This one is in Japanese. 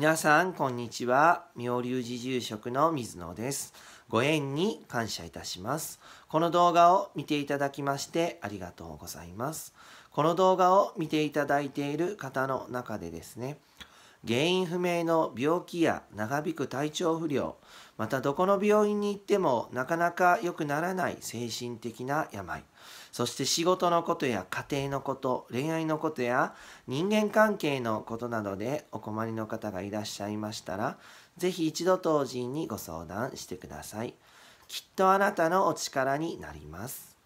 皆さんこんにちは妙流寺住職の水野ですご縁に感謝いたしますこの動画を見ていただきましてありがとうございますこの動画を見ていただいている方の中でですね原因不明の病気や長引く体調不良またどこの病院に行ってもなかなか良くならない精神的な病そして仕事のことや家庭のこと恋愛のことや人間関係のことなどでお困りの方がいらっしゃいましたら是非一度当人にご相談してくださいきっとあなたのお力になります